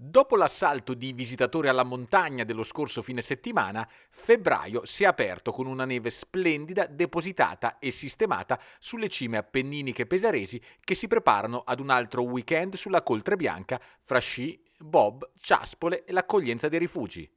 Dopo l'assalto di visitatori alla montagna dello scorso fine settimana, febbraio si è aperto con una neve splendida depositata e sistemata sulle cime appenniniche pesaresi che si preparano ad un altro weekend sulla coltre bianca fra sci, bob, ciaspole e l'accoglienza dei rifugi.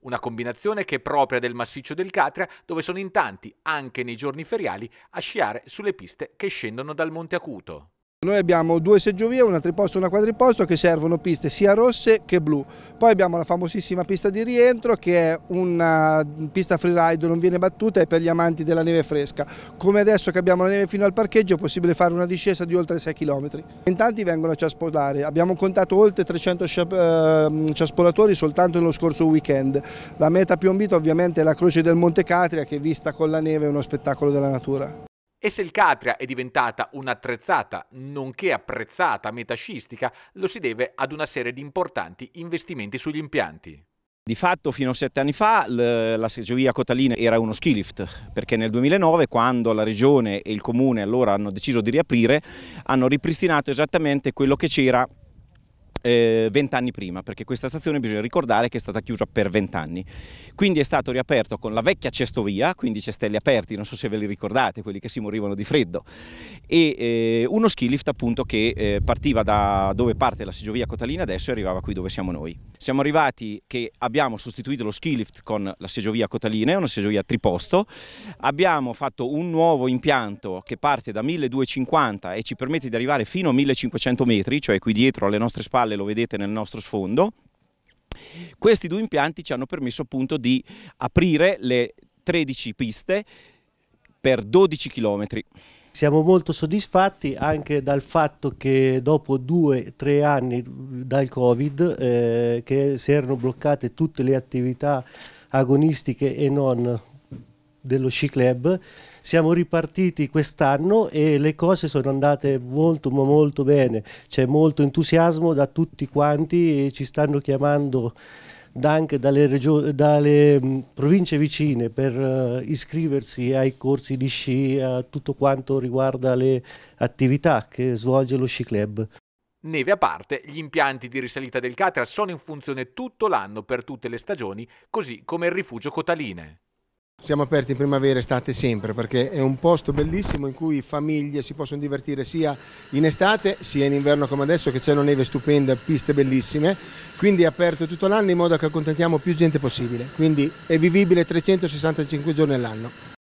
Una combinazione che è propria del massiccio del Catria, dove sono in tanti, anche nei giorni feriali, a sciare sulle piste che scendono dal Monte Acuto. Noi abbiamo due seggiovie, una triposto e una quadriposto che servono piste sia rosse che blu. Poi abbiamo la famosissima pista di rientro che è una pista freeride, non viene battuta è per gli amanti della neve fresca. Come adesso che abbiamo la neve fino al parcheggio è possibile fare una discesa di oltre 6 km. In tanti vengono a ciaspolare, abbiamo contato oltre 300 ehm, ciaspolatori soltanto nello scorso weekend. La meta più ambita ovviamente è la croce del Monte Catria che vista con la neve è uno spettacolo della natura. E se il Catria è diventata un'attrezzata, nonché apprezzata metascistica, lo si deve ad una serie di importanti investimenti sugli impianti. Di fatto fino a sette anni fa la seggiovia Cotalina era uno skilift perché nel 2009 quando la regione e il comune allora hanno deciso di riaprire hanno ripristinato esattamente quello che c'era eh, vent'anni eh, prima, perché questa stazione bisogna ricordare che è stata chiusa per vent'anni. Quindi è stato riaperto con la vecchia cestovia, quindi cestelli aperti, non so se ve li ricordate, quelli che si morivano di freddo, e eh, uno ski lift appunto che eh, partiva da dove parte la seggiovia Cotalina adesso e arrivava qui dove siamo noi. Siamo arrivati che abbiamo sostituito lo ski lift con la seggiovia Cotalina, è una seggiovia triposto, abbiamo fatto un nuovo impianto che parte da 1250 e ci permette di arrivare fino a 1500 metri, cioè qui dietro alle nostre spalle spalle, lo vedete nel nostro sfondo. Questi due impianti ci hanno permesso appunto di aprire le 13 piste per 12 km. Siamo molto soddisfatti anche dal fatto che dopo due o tre anni dal Covid eh, che si erano bloccate tutte le attività agonistiche e non dello sci club. Siamo ripartiti quest'anno e le cose sono andate molto ma molto bene, c'è molto entusiasmo da tutti quanti e ci stanno chiamando anche dalle, dalle province vicine per eh, iscriversi ai corsi di sci, a tutto quanto riguarda le attività che svolge lo sci club. Neve a parte, gli impianti di risalita del Catra sono in funzione tutto l'anno per tutte le stagioni, così come il rifugio Cotaline. Siamo aperti in primavera, e estate sempre perché è un posto bellissimo in cui famiglie si possono divertire sia in estate sia in inverno come adesso che c'è una neve stupenda, piste bellissime, quindi è aperto tutto l'anno in modo che accontentiamo più gente possibile, quindi è vivibile 365 giorni all'anno.